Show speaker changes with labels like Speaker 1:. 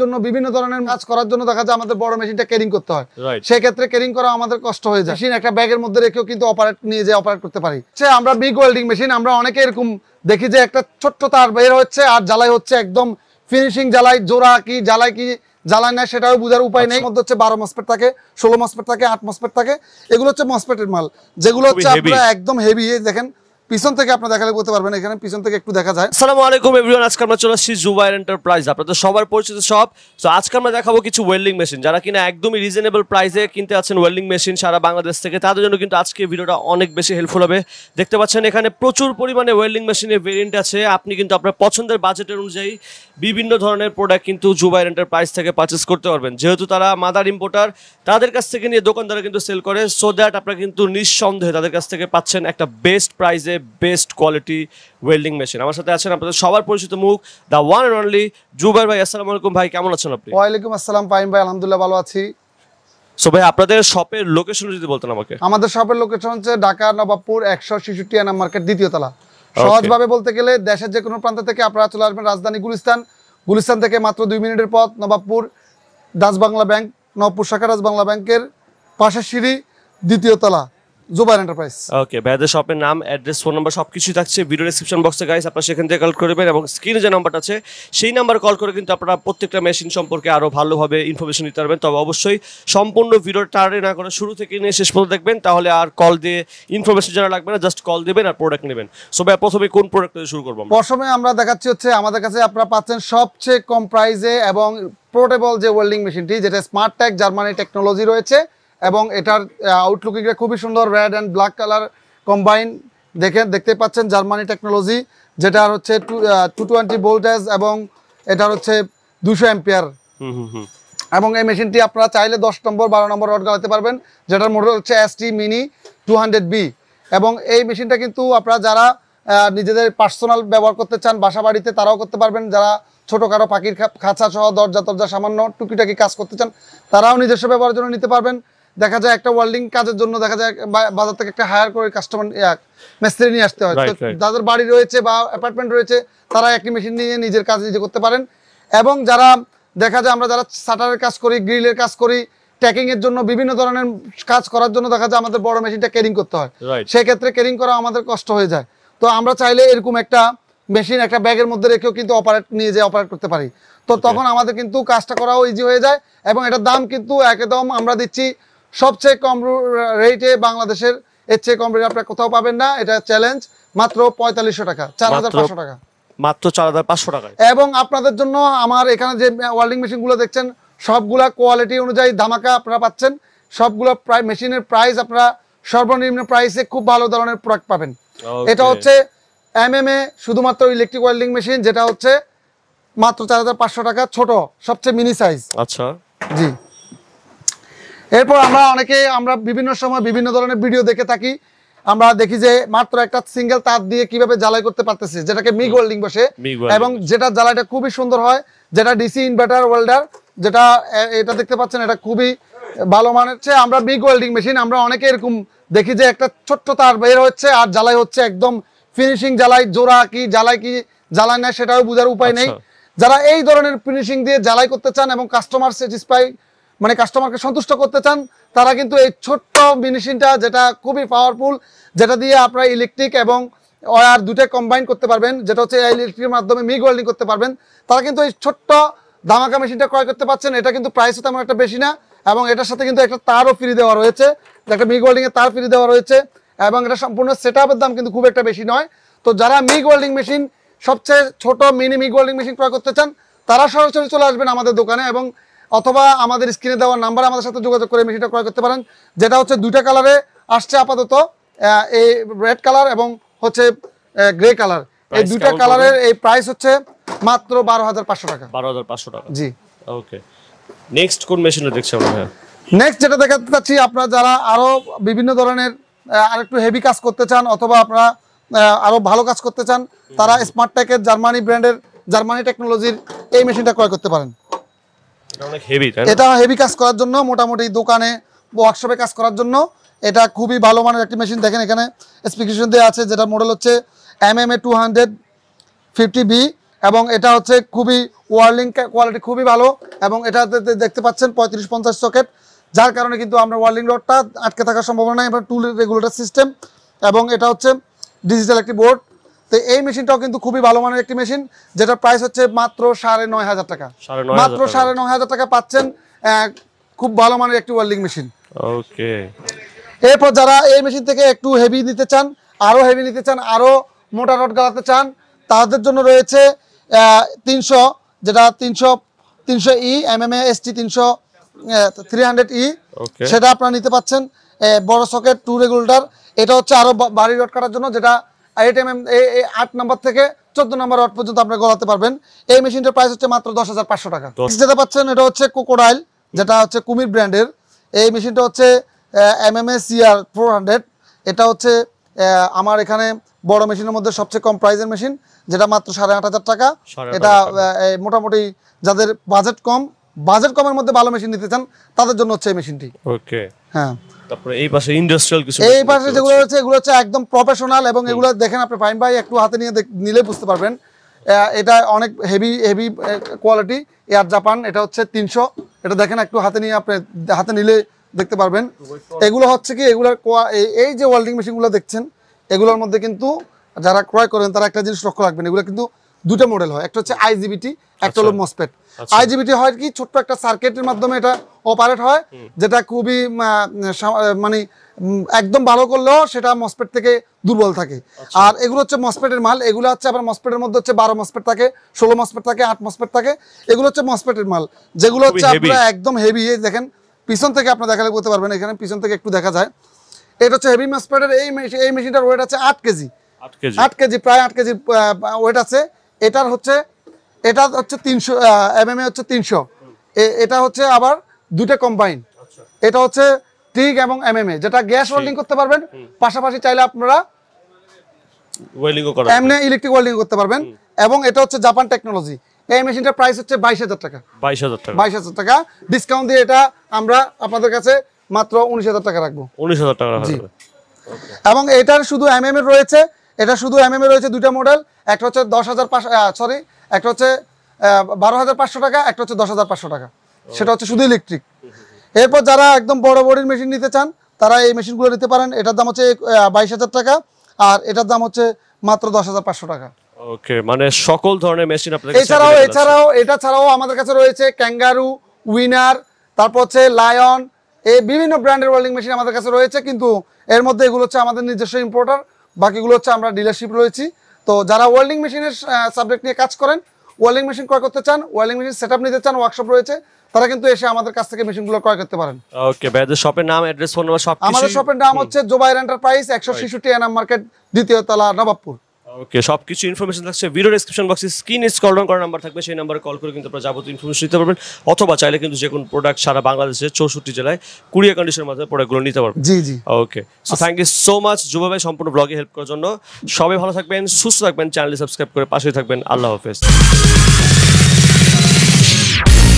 Speaker 1: জন্য বিভিন্ন ধরনের কাজ করার জন্য দেখা যায় আমাদের বড় মেশিনটা ক্যারিং করতে হয় সেই ক্ষেত্রে ক্যারিং করা আমাদের কষ্ট হয়ে যায় মেশিন একটা ব্যাগের মধ্যে রেখেও কিন্তু অপারেট নিয়ে যে অপারেট করতে পারি সে আচ্ছা, আমরা বিগ ওয়েল্ডিং মেশিন আমরা অনেকে এরকম দেখি যে একটা ছোট্ট তার বের হচ্ছে আর জ্বালাই হচ্ছে একদম ফিনিশিং জ্বালাই জোড়া কি জ্বালাই কি জ্বালায় না সেটাও বোঝার উপায় নেই আচ্ছা। মধ্যে হচ্ছে বারো মসপেট থাকে ষোলো মসপেট থাকে আট মসপেট থাকে এগুলো হচ্ছে মসপেটের মাল যেগুলো হচ্ছে আপনারা একদম হেভি দেখেন পিছন থেকে আপনারা দেখালে বলতে পারবেন এখানে পিছন থেকে একটু দেখা যায়
Speaker 2: আসসালামু আলাইকুম एवरीवन আজকে আমরা চলে আসছি জুবাইর এন্টারপ্রাইজ আপনাদের সবার পরিচিত সব সো আজকে আমরা দেখাবো কিছু ওয়েল্ডিং মেশিন যারা কিনা একদমই রিজনেবল প্রাইসে কিনতে আছেন ওয়েল্ডিং মেশিন সারা বাংলাদেশ থেকে তাদের জন্য কিন্তু আজকে ভিডিওটা অনেক বেশি হেল্পফুল হবে দেখতে পাচ্ছেন এখানে প্রচুর পরিমাণে ওয়েল্ডিং মেশিনের ভেরিয়েন্ট আছে আপনি কিন্তু আপনার পছন্দের বাজেটের অনুযায়ী বিভিন্ন ধরনের প্রোডাক্ট কিন্তু জুবাইর এন্টারপ্রাইজ থেকে পার্চেস করতে পারবেন যেহেতু তারা মাদার ইম্পোর্টার তাদের কাছ থেকে নিয়ে দোকানদারা কিন্তু সেল করে সো দ্যাট আপনারা কিন্তু নিঃসন্দেহে তাদের কাছ থেকে পাচ্ছেন একটা বেস্ট প্রাইসে বেস্ট কোয়ালিটি ওয়েল্ডিং মেশিন আমার সাথে আছেন আপনাদের সবার পরিচিত মুখ the one and only Zubair ভাই আসসালামু আলাইকুম ভাই কেমন আছেন আপনি
Speaker 1: ওয়ালাইকুম আসসালাম পাইম ভাই আলহামদুলিল্লাহ ভালো আছি
Speaker 2: সো ভাই আপনাদের শপের লোকেশন যদি বলতেন আমাকে
Speaker 1: আমাদের শপের লোকেশন হচ্ছে ঢাকা নবাবপুর একশো ছেষট্টি আনা মার্কেট দ্বিতীয় তলা সহজভাবে বলতে গেলে দেশের যে কোনো প্রান্ত থেকে আপনারা চলে আসবেন রাজধানী গুলিস্তান গুলিস্তান থেকে মাত্র দুই মিনিটের পথ নবাবপুর দাস বাংলা ব্যাংক নবপুর শাখা রাজ বাংলা ব্যাংকের পাশের সিঁড়ি দ্বিতীয় তলা জুবাইর এন্টারপ্রাইজ
Speaker 2: ওকে ভাইদের শপের নাম অ্যাড্রেস ফোন নাম্বার সবকিছু থাকছে ভিডিও ডেসক্রিপশন বক্সে গাইস আপনারা সেখান থেকে কল করবেন এবং স্ক্রিনে যে নাম্বারটা আছে সেই নাম্বার কল করে কিন্তু আপনারা প্রত্যেকটা মেশিন সম্পর্কে আরও ভালোভাবে ইনফরমেশন নিতে পারবেন তবে অবশ্যই সম্পূর্ণ ভিডিও টার্নে না করে শুরু থেকে নিয়ে শেষ পর্যন্ত দেখবেন তাহলে আর কল দিয়ে ইনফরমেশন জানা লাগবে না জাস্ট কল দেবেন আর প্রোডাক্ট নেবেন সো ভাই প্রথমে কোন প্রোডাক্ট শুরু করবো
Speaker 1: প্রথমে আমরা দেখাচ্ছি হচ্ছে আমাদের কাছে আপনারা পাচ্ছেন সবচেয়ে কম প্রাইসে এবং পোর্টেবল যে ওয়েল্ডিং মেশিনটি যেটা স্মার্ট ট্যাক জার্মানি টেকনোলজি রয়েছে এবং এটার আউটলুকিংটা খুবই সুন্দর red and black colour combine দেখে দেখতে পাচ্ছেন জার্মানি টেকনোলজি যেটার হচ্ছে টু টোয়েন্টি ভোল্টেজ এবং এটার হচ্ছে দুশো হুম এবং এই মেশিনটি আপনারা চাইলে দশ নম্বর বারো নম্বর রড গালাতে পারবেন যেটার মডেল হচ্ছে এসটি মিনি টু বি এবং এই মেশিনটা কিন্তু আপনারা যারা নিজেদের পার্সোনাল ব্যবহার করতে চান বাসা বাড়িতে তারাও করতে পারবেন যারা ছোটোখাটো পাখির খাঁচা সহ দরজা তরজা সামান্য টুকিটাকি কাজ করতে চান তারাও নিজস্ব ব্যবহারের জন্য নিতে পারবেন দেখা যায় একটা ওয়েল্ডিং কাজের জন্য দেখা যায় বাজার থেকে একটা হায়ার করে কাস্টমার মেস্ত্রি নিয়ে আসতে হয় যাদের বাড়ি রয়েছে বা অ্যাপার্টমেন্ট রয়েছে তারা একটি মেশিন নিয়ে নিজের কাজ নিজে করতে পারেন এবং যারা দেখা যায় আমরা যারা সাটারের কাজ করি গ্রিলের কাজ করি ট্যাকিং এর জন্য বিভিন্ন ধরনের কাজ করার জন্য দেখা যায় আমাদের বড় মেশিনটা ক্যারিং করতে হয় সেক্ষেত্রে ক্যারিং করা আমাদের কষ্ট হয়ে যায় তো আমরা চাইলে এরকম একটা মেশিন একটা ব্যাগের মধ্যে রেখেও কিন্তু অপারেট নিয়ে যেয়ে অপারেট করতে পারি তো তখন আমাদের কিন্তু কাজটা করাও ইজি হয়ে যায় এবং এটার দাম কিন্তু একদম আমরা দিচ্ছি সবচেয়ে কম রেটে বাংলাদেশের এর চেয়ে কম রেটে আপনার কোথাও পাবেন না এটা চ্যালেঞ্জ মাত্র পঁয়তাল্লিশশো টাকা চার হাজার পাঁচশো টাকা
Speaker 2: মাত্র চার হাজার পাঁচশো টাকা
Speaker 1: এবং আপনাদের জন্য আমার এখানে যে ওয়েল্ডিং মেশিনগুলো দেখছেন সবগুলা কোয়ালিটি অনুযায়ী ধামাকা আপনারা পাচ্ছেন সবগুলো প্রায় মেশিনের প্রাইস আপনারা সর্বনিম্ন প্রাইসে খুব ভালো ধরনের প্রোডাক্ট পাবেন এটা হচ্ছে এম এম এ শুধুমাত্র ইলেকট্রিক ওয়েল্ডিং মেশিন যেটা হচ্ছে মাত্র চার হাজার পাঁচশো টাকা ছোট সবচেয়ে মিনি সাইজ
Speaker 2: আচ্ছা জি
Speaker 1: এরপর আমরা অনেকে আমরা বিভিন্ন সময় বিভিন্ন ধরনের ভিডিও দেখে থাকি আমরা দেখি যে মাত্র একটা সিঙ্গেল তার দিয়ে কিভাবে জ্বালাই করতে পারতেছি যেটাকে মিগ ওয়েল্ডিং বসে এবং যেটা জ্বালাইটা খুবই সুন্দর হয় যেটা ডিসি ইনভার্টার ওয়েল্ডার যেটা এটা দেখতে পাচ্ছেন এটা খুবই ভালো মানের আমরা মিগ ওয়েল্ডিং মেশিন আমরা অনেকে এরকম দেখি যে একটা ছোট্ট তার বের হচ্ছে আর জ্বালাই হচ্ছে একদম ফিনিশিং জ্বালাই জোড়া কি জ্বালাই কি জ্বালাই না সেটাও বোঝার উপায় আচ্ছা। নেই যারা এই ধরনের ফিনিশিং দিয়ে জ্বালাই করতে চান এবং কাস্টমার স্যাটিসফাই মানে কাস্টমারকে সন্তুষ্ট করতে চান তারা কিন্তু এই ছোট্ট মেশিনটা যেটা খুবই পাওয়ারফুল যেটা দিয়ে আপনারা ইলেকট্রিক এবং ওয়ার দুটো কম্বাইন করতে পারবেন যেটা হচ্ছে ইলেকট্রিকের মাধ্যমে মিগ ওয়েল্ডিং করতে পারবেন তারা কিন্তু এই ছোট্ট ধামাকা মেশিনটা ক্রয় করতে পারছেন এটা কিন্তু প্রাইসও তেমন একটা বেশি না এবং এটার সাথে কিন্তু একটা তারও ফ্রি দেওয়া রয়েছে একটা মিগ ওয়েল্ডিংয়ের তার ফ্রি দেওয়া রয়েছে এবং এটা সম্পূর্ণ সেট দাম কিন্তু খুব একটা বেশি নয় তো যারা মিগ ওয়েল্ডিং মেশিন সবচেয়ে ছোট মিনি মিগ ওয়েল্ডিং মেশিন ক্রয় করতে চান তারা সরাসরি চলে আসবেন আমাদের দোকানে এবং অথবা আমাদের স্ক্রিনে দেওয়া নাম্বার আমাদের সাথে যোগাযোগ করে মেশিনটা ক্রয় করতে পারেন যেটা হচ্ছে দুইটা কালারে আসছে আপাতত এই রেড কালার এবং হচ্ছে গ্রে কালার
Speaker 2: এই দুইটা কালারের এই
Speaker 1: প্রাইস হচ্ছে মাত্র বারো হাজার পাঁচশো
Speaker 2: টাকা বারো হাজার পাঁচশো টাকা জি ওকে নেক্সট কোন মেশিনটা দেখছে আমরা
Speaker 1: নেক্সট যেটা দেখাতে চাচ্ছি আপনারা যারা আরও বিভিন্ন ধরনের আর একটু হেভি কাজ করতে চান অথবা আপনারা আরও ভালো কাজ করতে চান তারা স্মার্ট টেকের জার্মানি ব্র্যান্ডের জার্মানি টেকনোলজির এই মেশিনটা ক্রয় করতে পারেন এটা হেভি কাজ করার জন্য মোটামুটি দোকানে ওয়ার্কশপে কাজ করার জন্য এটা খুবই ভালো মানের একটি মেশিন দেখেন এখানে স্পেসিফিকেশন দেওয়া আছে যেটা মডেল হচ্ছে M M A two hundred fifty B এবং এটা হচ্ছে খুবই ওয়ার্লিং কোয়ালিটি খুবই ভালো এবং এটাতে দেখতে পাচ্ছেন পঁয়ত্রিশ পঞ্চাশ সকেট যার কারণে কিন্তু আমরা ওয়ার্লিং রডটা আটকে থাকার সম্ভাবনা নেই এবং টুল রেগুলেটর সিস্টেম এবং এটা হচ্ছে ডিজিটাল একটি বোর্ড তো এই মেশিনটাও কিন্তু খুবই ভালো মানের একটি মেশিন যেটার প্রাইস হচ্ছে মাত্র সাড়ে নয় হাজার টাকা মাত্র সাড়ে নয় হাজার টাকা পাচ্ছেন খুব ভালো মানের একটি ওয়েল্ডিং মেশিন ওকে এরপর যারা এই মেশিন থেকে একটু হেভি নিতে চান আরো হেভি নিতে চান আরো মোটা রড গাড়াতে চান তাদের জন্য রয়েছে তিনশো যেটা তিনশো তিনশো E M M S T তিনশো থ্রি হান্ড্রেড ই সেটা আপনারা নিতে পাচ্ছেন বড় সকেট টু রেগুলার এটা হচ্ছে আরো বাড়ি রড কাটার জন্য যেটা আট নম্বর থেকে চোদ্দ নম্বর ওয়াট পর্যন্ত আপনি গলাতে পারবেন এই মেশিনটার প্রাইস হচ্ছে মাত্র দশ হাজার পাঁচশো টাকা যেটা পাচ্ছেন এটা হচ্ছে কোকোডাইল যেটা হচ্ছে কুমির ব্র্যান্ডের এই মেশিনটা হচ্ছে M M S CR four hundred এটা হচ্ছে আমার এখানে বড় মেশিনের মধ্যে সবচেয়ে কম প্রাইজের মেশিন যেটা মাত্র সাড়ে আট হাজার টাকা এটা মোটামুটি যাদের বাজেট কম বাজেট কমের মধ্যে ভালো মেশিন নিতে চান তাদের জন্য হচ্ছে এই মেশিনটি
Speaker 2: ওকে হ্যাঁ তারপরে এই পাশে ইন্ডাস্ট্রিয়াল কিছু এই পাশে যেগুলো
Speaker 1: হচ্ছে এগুলো হচ্ছে একদম প্রফেশনাল এবং এগুলো দেখেন আপনি ফাইন ভাই একটু হাতে নিয়ে নিলে বুঝতে পারবেন এটা অনেক heavy heavy quality air Japan এটা হচ্ছে তিনশো এটা দেখেন একটু হাতে নিয়ে আপনি হাতে নিলে দেখতে পারবেন এগুলো হচ্ছে কি এগুলোর এই যে ওয়েল্ডিং মেশিনগুলো দেখছেন এগুলোর মধ্যে কিন্তু যারা ক্রয় করেন তারা একটা জিনিস লক্ষ্য রাখবেন এগুলো কিন্তু দুটা মডেল হয় একটা হচ্ছে আইজিবিটি একটা আচ্ছা। হলো মসপেট আইজিবিটি আচ্ছা। হয় কি ছোট্ট একটা সার্কিটের মাধ্যমে এটা অপারেট হয় যেটা খুবই মানে একদম ভালো করলেও সেটা মসপেট থেকে দুর্বল থাকে আচ্ছা। আর এগুলো হচ্ছে মসপেটের মাল এগুলো হচ্ছে আবার মসপেটের মধ্যে হচ্ছে বারো মসপেট থাকে ষোলো মসপেট থাকে আট মসপেট থাকে এগুলো হচ্ছে মসপেটের মাল যেগুলো হচ্ছে আপনারা একদম হেভি দেখেন পিছন থেকে আপনার দেখালে বলতে পারবেন এখানে পিছন থেকে একটু দেখা যায় এটা হচ্ছে হেভি মসপেটের এই এই মেশিনটার ওয়েট আছে আট কেজি আট কেজি প্রায় আট কেজি ওয়েট আছে এটার হচ্ছে এটা হচ্ছে তিনশো এম হচ্ছে তিনশো এটা হচ্ছে আবার দুটা কম্বাইন আচ্ছা। এটা হচ্ছে টিক এবং এম যেটা গ্যাস ওয়েল্ডিং করতে পারবেন পাশাপাশি চাইলে আপনারা এমনি ইলেকট্রিক ওয়েল্ডিং করতে পারবেন এবং এটা হচ্ছে জাপান টেকনোলজি এই মেশিনটার প্রাইস হচ্ছে বাইশ হাজার টাকা
Speaker 2: বাইশ হাজার টাকা বাইশ
Speaker 1: হাজার টাকা ডিসকাউন্ট দিয়ে এটা আমরা আপনাদের কাছে মাত্র উনিশ হাজার টাকা রাখবো উনিশ হাজার টাকা এবং এটার শুধু এম রয়েছে এটা শুধু এম এ রয়েছে দুইটা মডেল একটা হচ্ছে দশ হাজার পাঁচশো সরি একটা হচ্ছে বারো হাজার পাঁচশো টাকা একটা হচ্ছে দশ হাজার পাঁচশো টাকা সেটা হচ্ছে শুধু ইলেকট্রিক এরপর যারা একদম বড় বডির মেশিন নিতে চান তারা এই মেশিনগুলো নিতে পারেন এটার দাম হচ্ছে বাইশ হাজার টাকা আর এটার দাম হচ্ছে মাত্র দশ হাজার পাঁচশো টাকা
Speaker 2: ওকে মানে সকল ধরনের মেশিন এছাড়াও এছাড়াও
Speaker 1: এটা ছাড়াও আমাদের কাছে রয়েছে ক্যাঙ্গারু উইনার তারপর হচ্ছে লায়ন এই বিভিন্ন ব্র্যান্ডের ওয়েল্ডিং মেশিন আমাদের কাছে রয়েছে কিন্তু এর মধ্যে এগুলো হচ্ছে আমাদের নিজস্ব ইম্পোর্টার বাকিগুলো হচ্ছে আমরা ডিলারশিপ রয়েছি তো যারা ওয়েল্ডিং মেশিনের সাবজেক্ট নিয়ে কাজ করেন ওয়েল্ডিং মেশিন ক্রয় করতে চান ওয়েল্ডিং মেশিন সেট নিতে চান ওয়ার্কশপ রয়েছে তারা কিন্তু এসে আমাদের কাছ থেকে মেশিনগুলো ক্রয় করতে পারেন
Speaker 2: ওকে ভাইদের শপের নাম অ্যাড্রেস ফোন নাম্বার সব আমাদের শপের
Speaker 1: নাম হচ্ছে জোবাইর এন্টারপ্রাইজ একশো শিশুটি এন মার্কেট দ্বিতীয় তলা নবাবপুর
Speaker 2: ওকে সব কিছু ইনফরমেশন থাকছে ভিডিও ডিসক্রিপশন বক্সে স্ক্রিন স্কল ডাউন করার নাম্বার থাকবে সেই নাম্বারে কল করে কিন্তু আপনারা যাবতীয় ইনফরমেশন নিতে পারবেন অথবা চাইলে কিন্তু যে কোনো প্রোডাক্ট সারা বাংলাদেশে চৌষট্টি জেলায় কুড়িয়া কন্ডিশনের মাধ্যমে প্রোডাক্টগুলো নিতে পারবেন জি জি okay so thank you so much যুব ভাই সম্পূর্ণ ব্লগে হেল্প করার জন্য সবাই ভালো থাকবেন সুস্থ থাকবেন চ্যানেলে সাবস্ক্রাইব করে পাশে থাকবেন আল্লাহ হাফেজ